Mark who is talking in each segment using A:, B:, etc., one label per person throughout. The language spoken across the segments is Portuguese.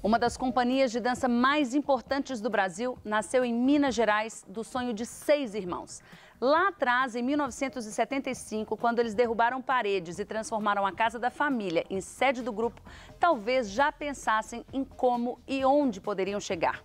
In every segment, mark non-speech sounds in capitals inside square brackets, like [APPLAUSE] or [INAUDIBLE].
A: Uma das companhias de dança mais importantes do Brasil nasceu em Minas Gerais do sonho de seis irmãos. Lá atrás, em 1975, quando eles derrubaram paredes e transformaram a casa da família em sede do grupo, talvez já pensassem em como e onde poderiam chegar.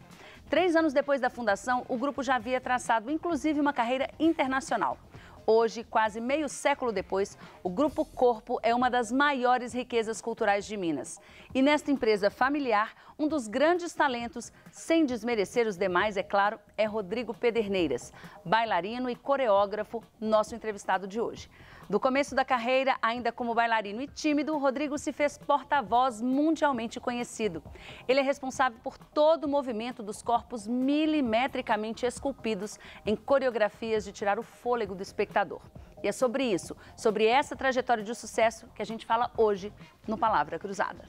A: Três anos depois da fundação, o grupo já havia traçado inclusive uma carreira internacional. Hoje, quase meio século depois, o Grupo Corpo é uma das maiores riquezas culturais de Minas. E nesta empresa familiar, um dos grandes talentos, sem desmerecer os demais, é claro, é Rodrigo Pederneiras, bailarino e coreógrafo, nosso entrevistado de hoje. Do começo da carreira, ainda como bailarino e tímido, Rodrigo se fez porta-voz mundialmente conhecido. Ele é responsável por todo o movimento dos corpos milimetricamente esculpidos em coreografias de tirar o fôlego do espectador. E é sobre isso, sobre essa trajetória de sucesso, que a gente fala hoje no Palavra Cruzada.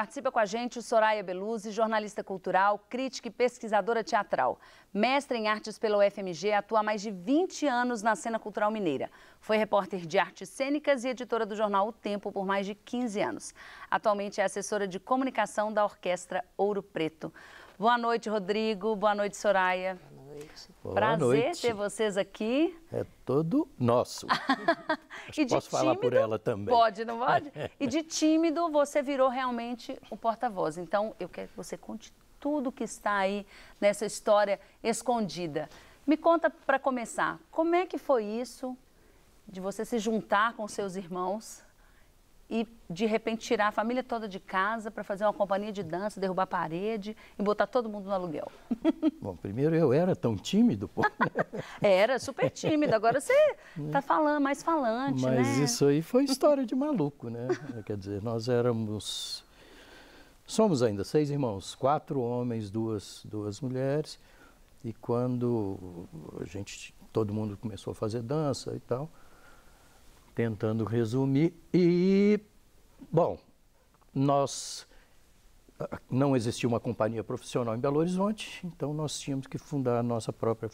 A: Participa com a gente Soraya Beluzzi, jornalista cultural, crítica e pesquisadora teatral. Mestre em artes pela UFMG, atua há mais de 20 anos na cena cultural mineira. Foi repórter de artes cênicas e editora do jornal O Tempo por mais de 15 anos. Atualmente é assessora de comunicação da Orquestra Ouro Preto. Boa noite, Rodrigo. Boa noite, Soraya. Boa noite
B: noite. Boa Prazer noite. ter
A: vocês aqui.
B: É todo nosso.
A: [LAUGHS] e posso tímido, falar por
B: ela também. Pode, não pode? [LAUGHS] É. e de
A: tímido, você virou realmente o porta-voz. Então, eu quero que você conte tudo que está aí nessa história escondida. Me conta, para começar, como é que foi isso de você se juntar com seus irmãos e de repente tirar a família toda de casa para fazer uma companhia de dança, derrubar a parede e botar todo mundo no aluguel.
B: [LAUGHS] Bom, primeiro eu era tão tímido, pô.
A: [LAUGHS] era super tímido, agora você tá falando, mais falante, Mas né?
B: isso aí foi história de maluco, né? [LAUGHS] Quer dizer, nós éramos somos ainda seis irmãos, quatro homens, duas duas mulheres. E quando a gente todo mundo começou a fazer dança e tal, tentando resumir. E, bom, nós. Ah, não existia uma companhia profissional em Belo Horizonte, então nós tínhamos que fundar a nossa própria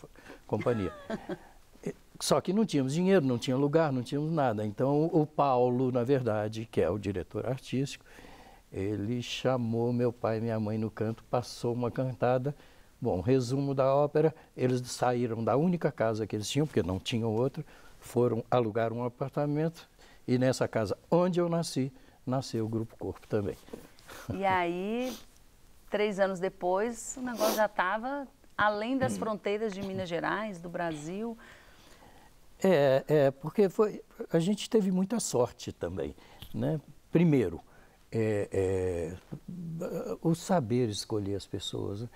B: companhia. [LAUGHS] Só que não tínhamos dinheiro, não tinha lugar, não tínhamos nada. Então o Paulo, na verdade, que é o diretor artístico, ele chamou meu pai e minha mãe no canto, passou uma cantada. Bom, resumo da ópera, eles saíram da única casa que eles tinham, porque não tinham outra, foram alugar um apartamento e nessa casa onde eu nasci, nasceu o Grupo Corpo também.
A: E aí, três anos depois, o negócio já estava além das hum. fronteiras de Minas Gerais, do Brasil.
B: É, é porque foi, a gente teve muita sorte também. Né? Primeiro, é, é, o saber escolher as pessoas. Né?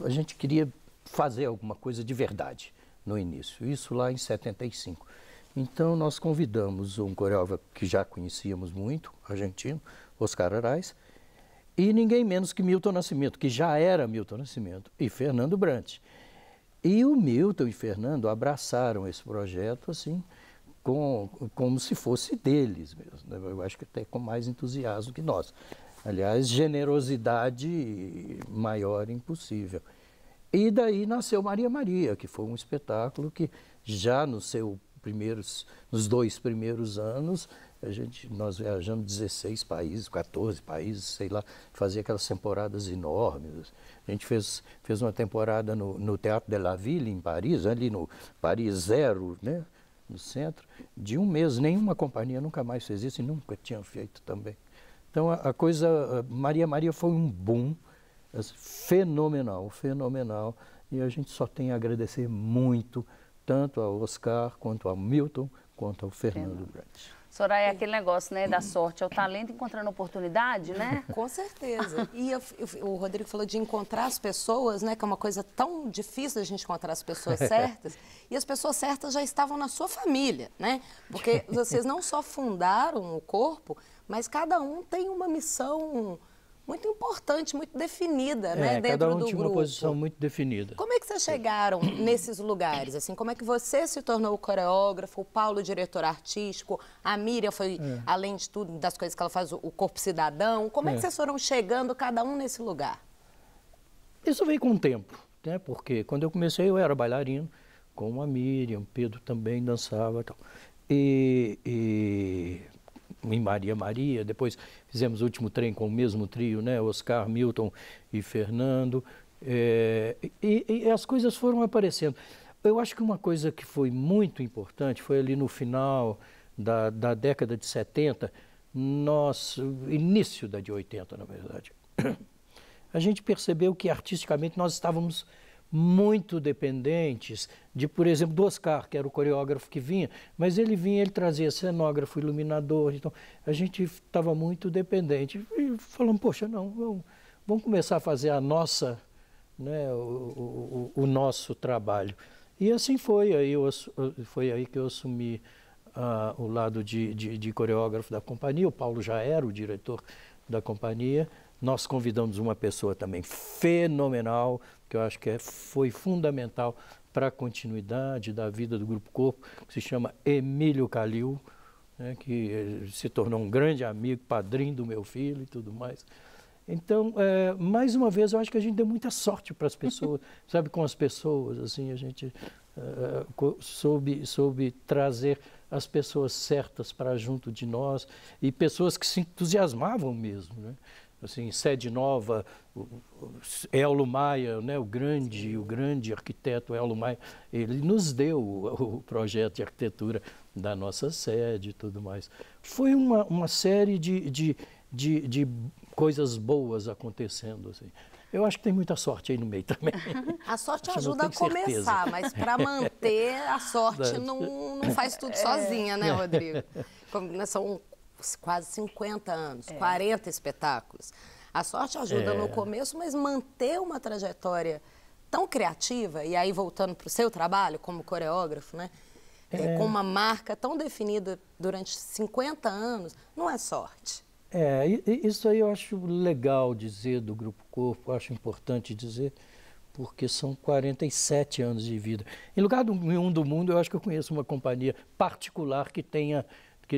B: A gente queria fazer alguma coisa de verdade no início, isso lá em 75. Então nós convidamos um coreógrafo que já conhecíamos muito, argentino, Oscar Arais, e ninguém menos que Milton Nascimento, que já era Milton Nascimento, e Fernando Brant. E o Milton e Fernando abraçaram esse projeto assim, com, como se fosse deles mesmo. Né? Eu acho que até com mais entusiasmo que nós. Aliás, generosidade maior impossível. E daí nasceu Maria Maria, que foi um espetáculo que já no seu primeiros, nos dois primeiros anos, a gente, nós viajamos 16 países, 14 países, sei lá, fazia aquelas temporadas enormes. A gente fez, fez uma temporada no, no Teatro de la Ville, em Paris, ali no Paris Zero, né? no centro, de um mês. Nenhuma companhia nunca mais fez isso e nunca tinha feito também. Então a, a coisa, a Maria Maria foi um boom assim, fenomenal, fenomenal. E a gente só tem a agradecer muito tanto ao Oscar, quanto ao Milton, quanto ao Fernando Brandt.
A: Soraya, é aquele negócio, né, da sorte, é o talento encontrando oportunidade, né? [LAUGHS] Com certeza. E eu, eu, o Rodrigo falou de encontrar as pessoas, né, que é uma coisa tão difícil a gente encontrar as pessoas [LAUGHS]
C: certas. e as pessoas certas já estavam na sua família, né? Porque vocês não só fundaram o corpo, mas cada um tem uma missão muito importante, muito definida, né, é, né? Dentro cada um do tinha grupo. uma posição muito
B: definida. Como
C: é que vocês chegaram nesses lugares? Assim, como é que você se tornou o coreógrafo, o Paulo o diretor artístico, a Miriam foi, é. além de tudo, das coisas que ela faz, o corpo cidadão. Como é, é que vocês foram chegando cada um nesse lugar?
B: Isso veio com o tempo, né? Porque quando eu comecei eu era bailarino, com a Miriam, Pedro também dançava e tal. e em Maria Maria, depois fizemos o último trem com o mesmo trio, né? Oscar, Milton e Fernando. É, e, e as coisas foram aparecendo. Eu acho que uma coisa que foi muito importante foi ali no final da, da década de 70, nosso início da de 80, na verdade. [COUGHS] A gente percebeu que artisticamente nós estávamos muito dependentes de, por exemplo, do Oscar, que era o coreógrafo que vinha, mas ele vinha, ele trazia cenógrafo, iluminador, então a gente estava muito dependente. E falamos, poxa, não, vamos, vamos começar a fazer a nossa, né, o, o, o, nosso trabalho. E assim foi, aí eu, foi aí que eu assumi ah, o lado de, de, de coreógrafo da companhia, o Paulo já era o diretor da companhia, nós convidamos uma pessoa também fenomenal, que eu acho que é, foi fundamental para a continuidade da vida do Grupo Corpo, que se chama Emílio Calil, né, que eh, se tornou um grande amigo, padrinho do meu filho e tudo mais. Então, é, mais uma vez, eu acho que a gente deu muita sorte para as pessoas, [LAUGHS] sabe, com as pessoas, assim, a gente é, soube, soube trazer as pessoas certas para junto de nós e pessoas que se entusiasmavam mesmo, né? assim, sede nova, Elo Maia, né, o grande, o grande arquiteto Elo Maia, ele nos deu o, o, projeto de arquitetura da nossa sede e tudo mais. Foi uma, uma série de, de, de, de coisas boas acontecendo, assim. Eu acho que tem muita sorte aí no meio também.
C: [LAUGHS] A sorte ajuda a começar, certeza. mas para manter a sorte [LAUGHS] não, não faz tudo é. sozinha, né, é. Rodrigo? Né, são quase 50 anos, é. 40 espetáculos. A sorte ajuda é. no começo, mas manter uma trajetória tão criativa, e aí voltando para o seu trabalho como coreógrafo, né? É. é. com uma marca tão definida durante 50 anos, não é sorte.
B: É, isso aí eu acho legal dizer do Grupo Corpo, acho importante dizer, porque são 47 anos de vida. Em lugar nenhum do mundo, eu acho que eu conheço uma companhia particular que tenha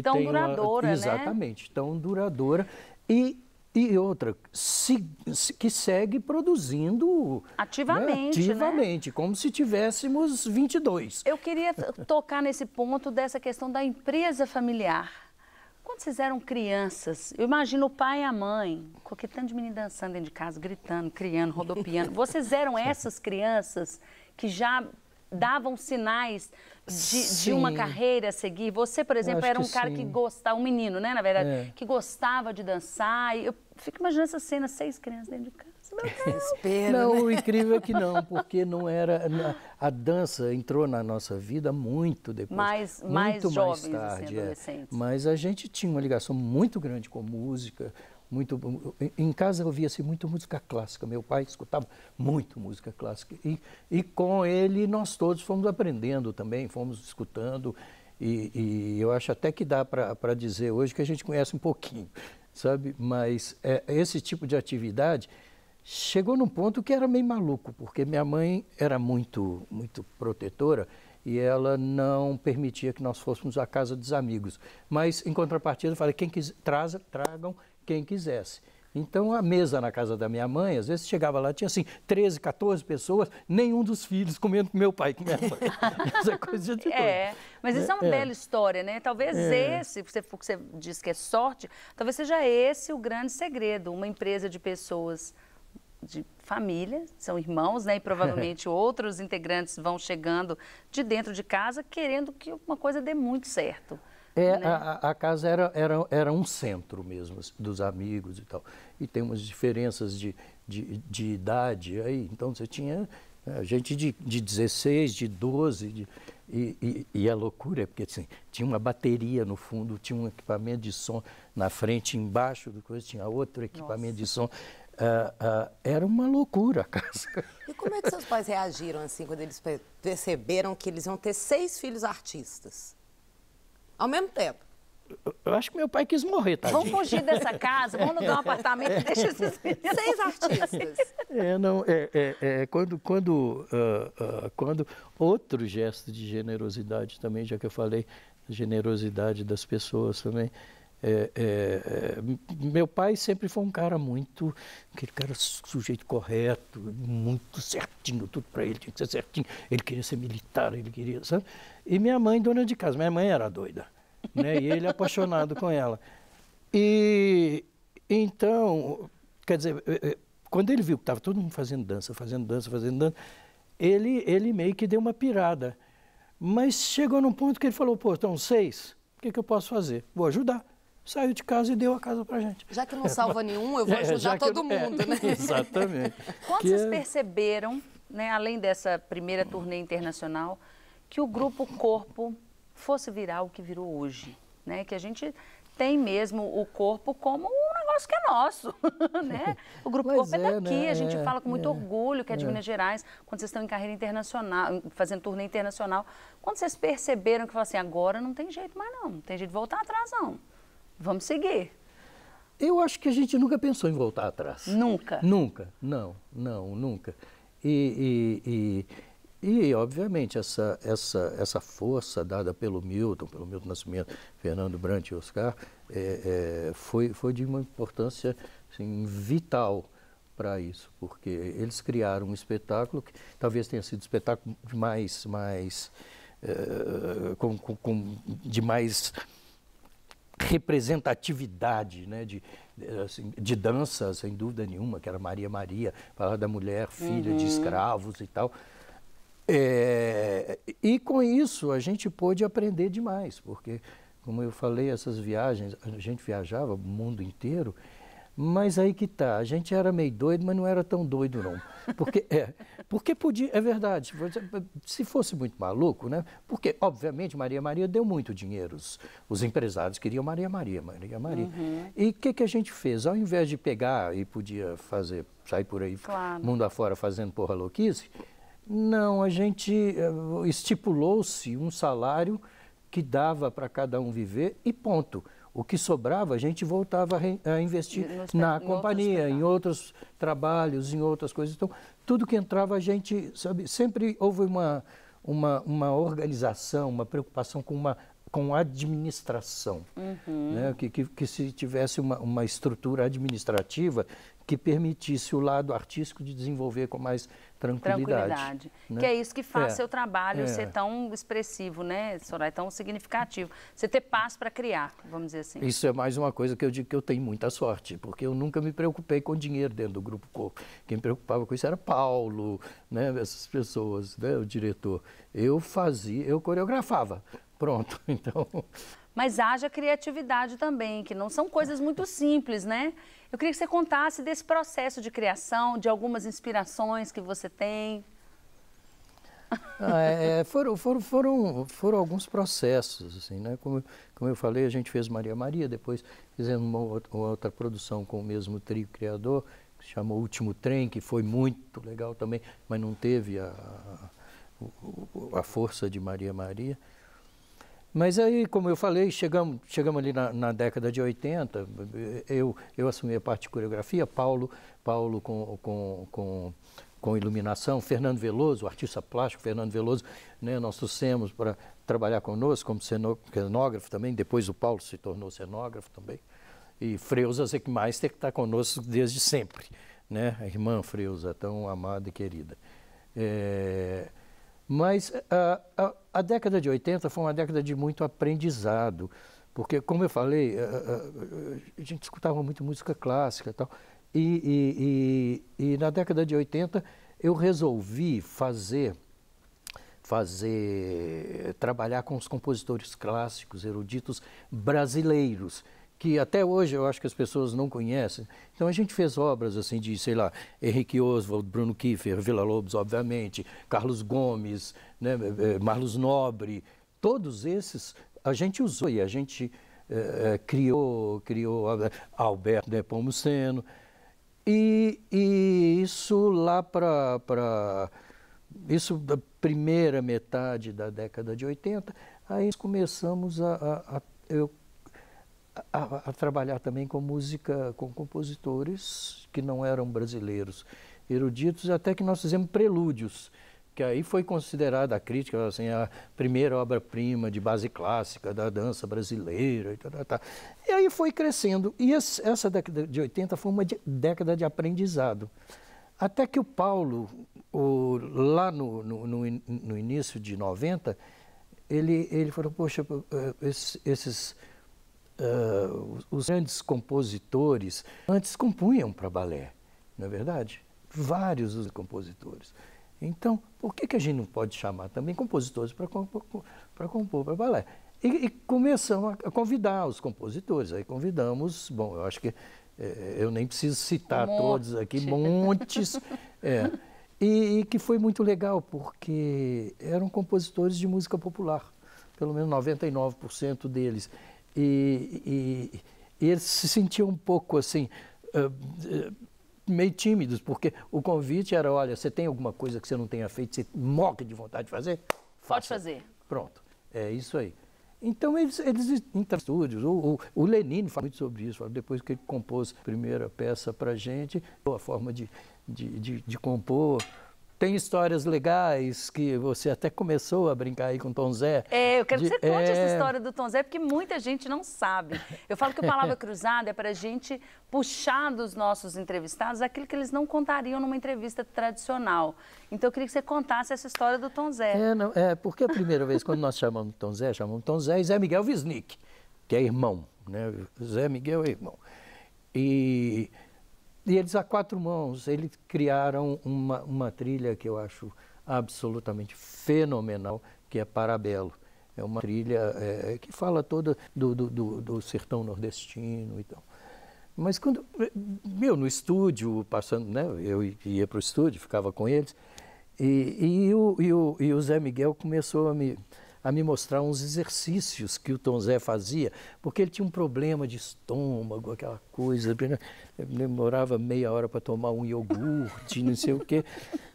B: tão tem duradoura, uma, né? exatamente, né? tão duradoura e e outra, se, se, que segue produzindo né, ativamente, né? ativamente né? como se tivéssemos 22.
A: Eu queria tocar nesse ponto dessa questão da empresa familiar. Quando vocês eram crianças, eu imagino o pai e a mãe, qualquer tanto de menino dançando dentro de casa, gritando, criando, rodopiando. Vocês eram [LAUGHS] essas crianças que já davam sinais de, de, uma carreira a seguir? Você, por exemplo, era um que cara sim. que gostava, um menino, né, na verdade, é. que gostava de dançar. eu fico imaginando essa cena, seis crianças dentro de casa.
B: [LAUGHS] Espero, não, né? o incrível é que não, [LAUGHS] porque não era. A dança entrou na nossa vida muito depois. Mais, muito mais, mais jovens, assim, tarde, assim, adolescentes. É. Mas a gente tinha uma ligação muito grande com música muito. Em casa ouvia-se muito música clássica. Meu pai escutava muito música clássica. E, e com ele nós todos fomos aprendendo também, fomos escutando. E, e eu acho até que dá para dizer hoje que a gente conhece um pouquinho, sabe? Mas é, esse tipo de atividade chegou num ponto que era meio maluco, porque minha mãe era muito, muito protetora e ela não permitia que nós fôssemos à casa dos amigos. Mas, em contrapartida, eu falei, quem quiser, traza, tragam quem quisesse. Então, a mesa na casa da minha mãe, às vezes chegava lá, tinha assim, 13, 14 pessoas, nenhum dos filhos comendo com meu pai, com minha mãe.
A: Essa [LAUGHS] é coisa de É, mas isso é, é uma é. bela história, né? Talvez é. esse, você, você diz que é sorte, talvez seja esse o grande segredo, uma empresa de pessoas de família, são irmãos, né? E provavelmente [LAUGHS] outros integrantes vão chegando de dentro de casa querendo que uma coisa dê muito certo.
B: É, né? a, a, casa era, era, era um centro mesmo, assim, dos amigos e tal. E tem umas diferenças de, de, de idade aí. Então você tinha eh, gente de, de 16, de 12. De, e, e, e, a é loucura é porque assim, tinha uma bateria no fundo, tinha um equipamento de som na frente, embaixo do coisa, tinha outro equipamento Nossa. de som. Uh, uh, era uma loucura a casa.
C: E como é que seus pais reagiram assim quando eles perceberam que eles iam ter seis filhos artistas? ao mesmo tempo.
B: Eu acho que meu pai quis morrer, tá? Vamos fugir dessa casa, vamos alugar um apartamento [LAUGHS] é. deixa esses meninos. Seis artistas. É, não, é, é, é quando, quando, uh, uh, quando outro gesto de generosidade também, já que eu falei, generosidade das pessoas também, é, é, é, meu pai sempre foi um cara muito, aquele cara sujeito correto, muito certinho, tudo para ele tinha que ser certinho. Ele queria ser militar, ele queria, sabe? E minha mãe, dona de casa, minha mãe era doida, né? E ele apaixonado com ela. E então, quer dizer, é, é, quando ele viu que estava todo mundo fazendo dança, fazendo dança, fazendo dança, ele, ele meio que deu uma pirada. Mas chegou num ponto que ele falou, pô, estão seis, o que, que eu posso fazer? Vou ajudar saiu de casa e deu a casa para gente.
A: Já que não salva é, [LAUGHS]
B: nenhum, eu vou é, é, ajudar é, todo mundo, né? [LAUGHS] é, né?
A: Exatamente. Quando vocês perceberam, né, além dessa primeira turnê internacional, que o grupo Corpo fosse virar o que virou hoje, né? Que a gente tem mesmo o corpo como um negócio que é nosso, [LAUGHS] né? O Grupo pois Corpo é, é daqui, né? a gente é, fala com muito é. orgulho que é de é. Minas Gerais, quando vocês estão em carreira internacional, fazendo turnê internacional, quando vocês perceberam que, falaram assim, agora não tem jeito mais não, não tem jeito de voltar atrás não.
B: Vamos seguir. Eu acho que a gente nunca pensou em voltar atrás. Nunca? Nunca, não, não, nunca. E, e, e, e obviamente, essa, essa, essa força dada pelo Milton, pelo Milton Nascimento, Fernando Brant e Oscar, é, é, foi, foi de uma importância assim, vital para isso, porque eles criaram um espetáculo que talvez tenha sido o espetáculo de mais, mais é, com, com, com, de mais representatividade né, de, assim, de dança, sem dúvida nenhuma, que era Maria Maria, falava da mulher, filha uhum. de escravos e tal. É, e com isso a gente pôde aprender demais, porque, como eu falei, essas viagens, a gente viajava o mundo inteiro mas aí que tá, a gente era meio doido, mas não era tão doido não. Porque é, porque podia, é verdade, se fosse muito maluco, né? Porque obviamente Maria Maria deu muito dinheiro. Os, os empresários queriam Maria Maria, Maria Maria. Uhum. E o que que a gente fez? Ao invés de pegar e podia fazer sair por aí claro. mundo afora fazendo porra louquice, não, a gente eh, estipulou-se um salário que dava para cada um viver e ponto. O que sobrava, a gente voltava a, investir nos, na em companhia, outros em outros trabalhos, em outras coisas. Então, tudo que entrava, a gente, sabe, sempre houve uma, uma, uma organização, uma preocupação com uma com administração, uhum. né? que, que, que, se tivesse uma, uma estrutura administrativa que permitisse o lado artístico de desenvolver com mais tranquilidade. tranquilidade. Né? Que é isso que faz é. seu trabalho é. ser
A: tão expressivo, né, Soraya, tão significativo. Você ter paz para criar, vamos dizer assim. Isso
B: é mais uma coisa que eu digo que eu tenho muita sorte, porque eu nunca me preocupei com dinheiro dentro do Grupo Corpo. Quem me preocupava com isso era Paulo, né, essas pessoas, né, o diretor. Eu fazia, eu coreografava. Pronto, [LAUGHS] então
A: mas haja criatividade também, que não são coisas muito simples, né? Eu queria que você contasse desse processo de criação, de algumas inspirações que você tem.
B: Ah, é, é foram, foram, foram, foram alguns processos, assim, né? Como, como eu falei, a gente fez Maria Maria, depois fizemos uma, uma outra produção com o mesmo trio criador, que se chamou Último Trem, que foi muito legal também, mas não teve a, a, a força de Maria Maria. Mas aí, como eu falei, chegamos, chegamos ali na, na, década de 80, eu, eu assumi a parte de coreografia, Paulo, Paulo com, com, com, com iluminação, Fernando Veloso, artista plástico, Fernando Veloso, né, nós trouxemos para trabalhar conosco como cenógrafo também, depois o Paulo se tornou cenógrafo também. E Freuza tem que está conosco desde sempre, né, a irmã Freuza, tão amada e querida. É... Mas a, ah, a, ah, a, década de 80 foi uma década de muito aprendizado, porque, como eu falei, a, ah, a gente escutava muito música clássica e tal. E, e, e, e, na década de 80 eu resolvi fazer, fazer, trabalhar com os compositores clássicos, eruditos brasileiros que até hoje eu acho que as pessoas não conhecem. Então a gente fez obras assim de, sei lá, Henrique Oswald, Bruno Kiefer, Vila Lobos, obviamente, Carlos Gomes, né, eh, eh, Marlos Nobre, todos esses a gente usou e a gente eh, criou, criou Alberto Nepomuceno. Né, e, e isso lá para isso da primeira metade da década de 80, aí começamos a, a, a eu a, a, trabalhar também com música, com compositores que não eram brasileiros, eruditos, até que nós fizemos prelúdios, que aí foi considerada a crítica assim, a primeira obra-prima de base clássica da dança brasileira. E, tal, tal, tal. e aí foi crescendo. E esse, essa década de 80 foi uma de, década de aprendizado. Até que o Paulo, o, lá no, no, no, no, início de 90, ele, ele falou, poxa, eh, esses, esses uh, os grandes compositores antes compunham para balé, não é verdade? Vários os compositores. Então, por que, que a gente não pode chamar também compositores para compor para balé? E, e começamos a convidar os compositores. Aí convidamos, bom, eu acho que é, eu nem preciso citar todos aqui, montes. [LAUGHS] é, e, e, que foi muito legal, porque eram compositores de música popular, pelo menos 99% deles e, e, e eles se sentiam um pouco assim, uh, uh, meio tímidos, porque o convite era, olha, você tem alguma coisa que você não tenha feito, você morre de vontade de fazer? Faça. Pode fazer. Pronto, é isso aí. Então eles, eles estúdios, o, o, o Lenin fala muito sobre isso, depois que ele compôs a primeira peça para a gente, a forma de, de, de, de compor, tem histórias legais que você até começou a brincar aí com o Tom Zé. É, eu quero de, que você conte é... essa história
A: do Tom Zé, porque muita gente não sabe. Eu falo que a palavra [LAUGHS] cruzada é para a gente puxar dos nossos entrevistados aquilo que eles não contariam numa entrevista tradicional. Então eu queria que você contasse essa história do Tom Zé. É,
B: não, é porque a primeira vez, quando nós chamamos Tom Zé, chamamos Tom Zé e Zé Miguel Wisnik, que é irmão. Né? Zé Miguel é irmão. E e eles, a quatro mãos, eles criaram uma, uma trilha que eu acho absolutamente fenomenal, que é Parabelo. É uma trilha é, é, que fala toda do, do, do, do sertão nordestino e tal. Mas quando, meu, no estúdio, passando, né, eu ia para o estúdio, ficava com eles, e, e, o, e, o, e o Zé Miguel começou a me, a me mostrar uns exercícios que o Tom Zé fazia, porque ele tinha um problema de estômago, aquela coisa, demorava meia hora para tomar um iogurte, não sei o quê.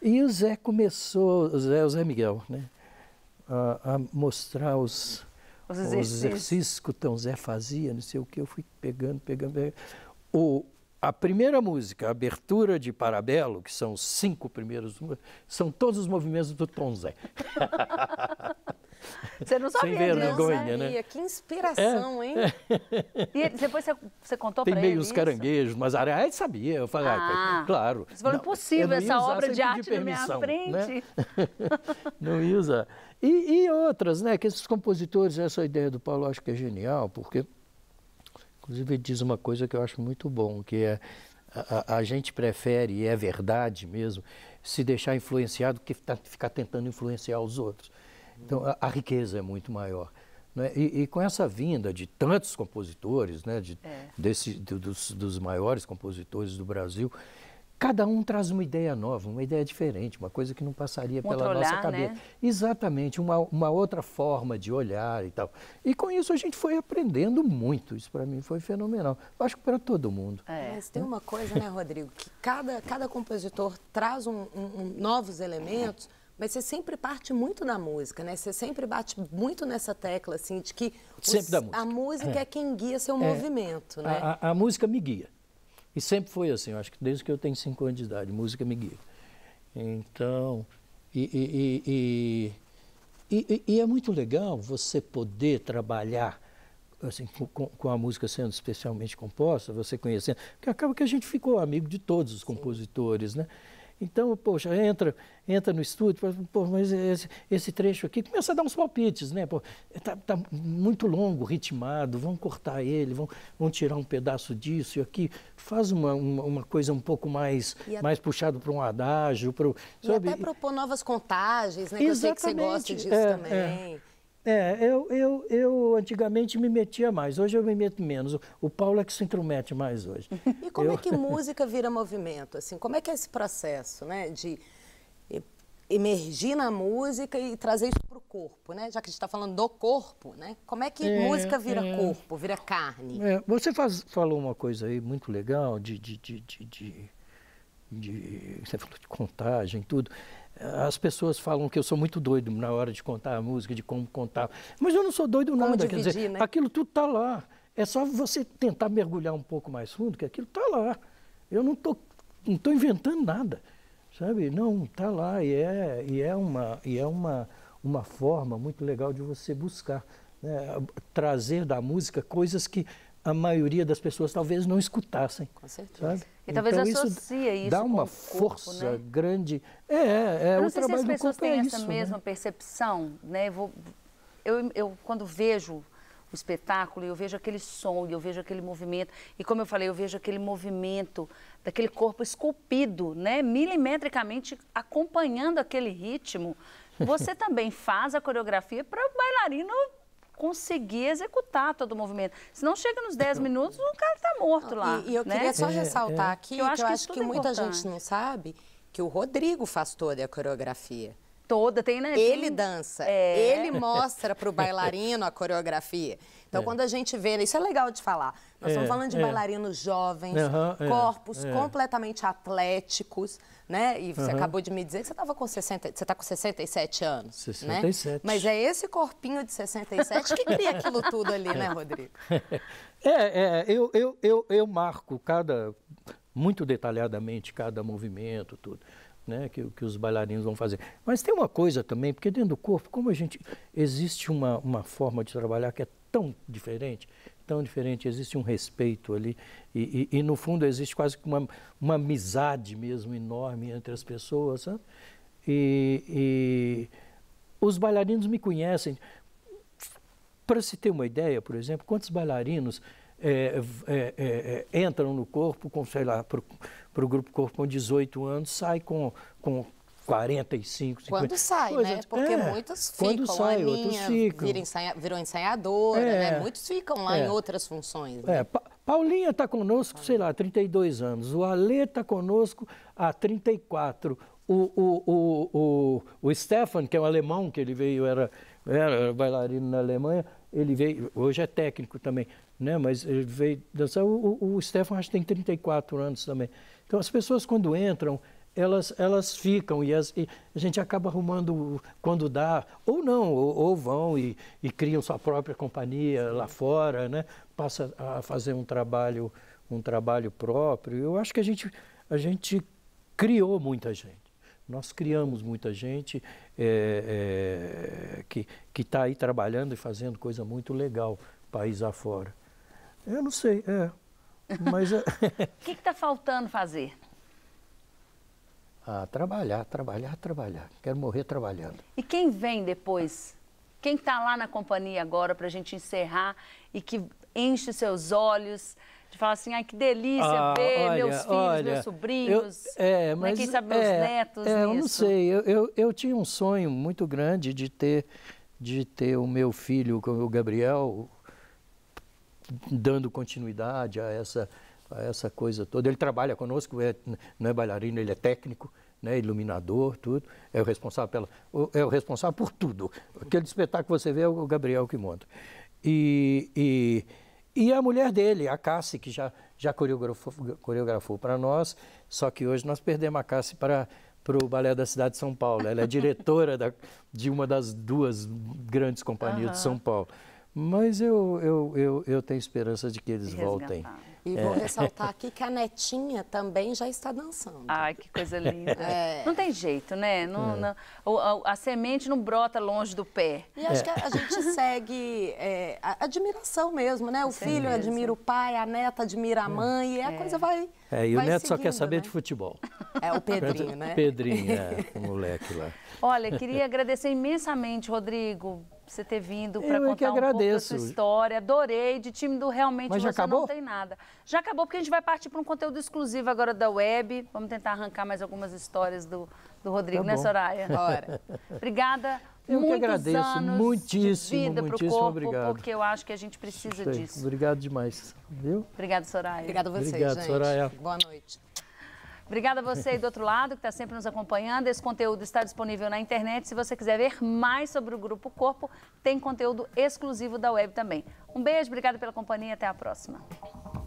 B: E o Zé começou, o Zé, o Zé Miguel, né, a, a mostrar os, os exercícios. os exercícios que o Tom Zé fazia, não sei o que, eu fui pegando, pegando, pegando. O, a primeira música, a abertura de Parabelo, que são os cinco primeiros, são todos os movimentos do Tom Zé. [LAUGHS] Você não sabia Sem vergonha, disso, né? né?
A: Que inspiração, é, hein? É. [LAUGHS] E depois você, você contou para ele Tem meio os
B: caranguejos, mas a Araia sabia. Eu falei, ah, ah. claro. Você
A: falou, impossível essa obra de arte na minha frente. Né?
B: [LAUGHS] não ia usar. E, e, outras, né? Que esses compositores, essa ideia do Paulo, acho que é genial, porque, inclusive, ele diz uma coisa que eu acho muito bom, que é a, a gente prefere, e é verdade mesmo, se deixar influenciado que tá, ficar tentando influenciar os outros. Então, a, a riqueza é muito maior. Né? E, e, com essa vinda de tantos compositores, né? de, é. desse, do, dos, dos maiores compositores do Brasil, cada um traz uma ideia nova, uma ideia diferente, uma coisa que não passaria pela nossa cabeça. Né? Exatamente, uma, uma outra forma de olhar e tal. E com isso a gente foi aprendendo muito. Isso para mim foi fenomenal. Eu acho que para todo mundo.
C: É. Mas tem uma coisa, né, Rodrigo, que cada, cada compositor traz um, um, novos elementos mas você sempre parte muito na música, né? Você sempre bate muito nessa tecla, assim, de que os, música. a música é. é. quem guia seu é. movimento, né? A,
B: a, a, música me guia. E sempre foi assim, eu acho que desde que eu tenho cinco anos de idade, música me guia. Então, e, e, e, e é muito legal você poder trabalhar assim, com, com, a música sendo especialmente composta, você conhecendo, porque acaba que a gente ficou amigo de todos os compositores, Sim. né? Então, poxa, entra, entra no estúdio, pô, mas esse, esse, trecho aqui começa a dar uns palpites, né? Está tá, muito longo, ritmado, vão cortar ele, vão, vão tirar um pedaço disso e aqui. Faz uma, uma, uma coisa um pouco mais, a... mais puxado para um adágio. Pro, sabe? E até
C: propor novas contagens, né? Que Exatamente. eu sei que você gosta disso é, é. também. É.
B: É, eu, eu, eu antigamente me metia mais, hoje eu me meto menos. O Paulo é que se intromete mais hoje. [LAUGHS] E como é eu... é que
C: música vira movimento? Assim, como é que é esse processo né, de emergir na música e trazer isso para o corpo, né? Já que a gente está falando do corpo, né? Como é que é, música vira é... corpo, vira carne? É,
B: você faz, falou uma coisa aí muito legal de, de, de, de de, você falou de contagem, tudo. As pessoas falam que eu sou muito doido na hora de contar a música, de como contar. Mas eu não sou doido como nada. Dividir, quer dizer, né? aquilo tudo está lá. É só você tentar mergulhar um pouco mais fundo, que aquilo está lá. Eu não estou não tô inventando nada. Sabe? Não, está lá. E é, e é, uma, e é uma, uma forma muito legal de você buscar. Né? Trazer da música coisas que a maioria das pessoas talvez não escutassem. Com certeza. Sabe? E talvez então, associa isso. Dá uma força corpo, né? grande. É, é, é eu não o sei trabalho se as pessoas é têm é essa isso, mesma né?
A: percepção, né? Eu, eu, eu quando vejo o espetáculo eu vejo aquele som eu vejo aquele movimento e como eu falei eu vejo aquele movimento daquele corpo esculpido né milimetricamente acompanhando aquele ritmo você [LAUGHS] também faz a coreografia para o bailarino conseguir executar todo o movimento. Se não chega nos 10 [LAUGHS] minutos, o cara está morto lá. E, e eu né? queria só é, ressaltar é. aqui, eu que eu acho que, que é muita gente não
C: sabe, que o Rodrigo faz toda a coreografia
A: toda, tem, né? Ele dança, é.
C: ele [LAUGHS] mostra para o bailarino a coreografia. Então, é. quando a gente vê, isso é legal de falar. Nós é, estamos falando de é. bailarinos jovens, uhum, corpos é. completamente atléticos, né? E você uhum. acabou de me dizer que você estava com 60, você está com 67 anos, 67. Né? Mas é esse corpinho de 67 que cria aquilo tudo ali, né, Rodrigo?
B: [LAUGHS] É, eu, eu, eu, eu marco cada muito detalhadamente cada movimento, tudo. Né, que, que, os bailarinos vão fazer. Mas tem uma coisa também, porque dentro do corpo, como a gente. Existe uma, uma forma de trabalhar que é tão diferente, tão diferente, existe um respeito ali. E, e, e no fundo existe quase que uma, uma amizade mesmo enorme entre as pessoas. Sabe? E, e os bailarinos me conhecem. Para se ter uma ideia, por exemplo, quantos bailarinos é, é, é, é, entram no corpo, com, sei lá, para o grupo corpo com 18 anos, sai com, com 45, 50. Quando sai, coisa, né? Porque é, muitos ficam quando sai, aninha, outros ficam. Vira
C: ensaia, virou ensaiadora, né? é, né? Muitos ficam lá é, em outras funções. Né? É,
B: pa Paulinha está conosco, sei lá, 32 anos. O Alê está conosco há 34. O, o, o, o, o Stefan, que é um alemão, que ele veio, era, era bailarino na Alemanha, ele veio, hoje é técnico também, né? mas ele veio dançar. O, o, o Stefan acho que tem 34 anos também. Então as pessoas quando entram, elas, elas ficam e, as, e, a gente acaba arrumando quando dá, ou não, ou, ou vão e, e, criam sua própria companhia lá fora, né? passa a fazer um trabalho, um trabalho próprio. Eu acho que a gente, a gente criou muita gente. Nós criamos muita gente é, é, que está aí trabalhando e fazendo coisa muito legal, país afora. Eu não sei, é. Mas. É [LAUGHS] o
A: que está faltando fazer?
B: Ah, trabalhar, trabalhar, trabalhar. Quero morrer trabalhando.
A: E quem vem depois? Quem está lá na companhia agora para a gente encerrar e que enche seus olhos? De falar assim, ai, que delícia ah, ver olha, meus filhos, olha, é, né, é, meus sobrinhos, eu, é, mas, quem sabe meus é, netos é, Eu não
B: sei, eu, eu, eu, tinha um sonho muito grande de ter, de ter o meu filho, o Gabriel, dando continuidade a essa, a essa coisa toda. Ele trabalha conosco, é, não é bailarino, ele é técnico. Né, iluminador, tudo, é o responsável pela, é o responsável por tudo. Aquele espetáculo que você vê é o Gabriel que monta. e, e e a mulher dele, a Cassi, que já, já coreografou, coreografou para nós, só que hoje nós perdemos a Cassi para para o Balé da Cidade de São Paulo. Ela é [LAUGHS] diretora da, de uma das duas grandes companhias uhum. de São Paulo. Mas eu, eu, eu, eu tenho esperança de que eles voltem. E é. vou é. [LAUGHS] ressaltar
A: aqui que a netinha também já está dançando. Ai, que coisa linda. É. Não tem jeito, né? Não, é. não, a, a, semente não brota longe do pé. E acho é. que a, a
C: gente [LAUGHS] segue a, admiração mesmo, né? O Sim, filho mesmo. admira o pai,
A: a neta admira a hum. mãe, e a coisa vai. É, e o neto seguindo, só quer saber
B: né? de futebol. [LAUGHS]
A: É o Pedrinho, né? Pedrinho, é,
B: o moleque lá.
A: Olha, queria agradecer imensamente, Rodrigo, você ter vindo para é contar é um pouco da sua história. Adorei. De time do Realmente Mas Você acabou? Não Tem Nada. Já acabou, porque a gente vai partir para um conteúdo exclusivo agora da web. Vamos tentar arrancar mais algumas histórias do, do Rodrigo, tá né, Soraya? [LAUGHS] Ora. Obrigada. Eu Muitos que agradeço, muitíssimo, de vida muitíssimo corpo, obrigado. Porque eu acho que a gente precisa Sei. disso.
B: Obrigado demais, viu?
A: Obrigado, Soraya. Obrigado a vocês, obrigado, gente. Soraya. Boa noite. Obrigada a você aí do outro lado, que está sempre nos acompanhando. Esse conteúdo está disponível na internet. Se você quiser ver mais sobre o Grupo Corpo, tem conteúdo exclusivo da web também. Um beijo, obrigada pela companhia. Até a próxima.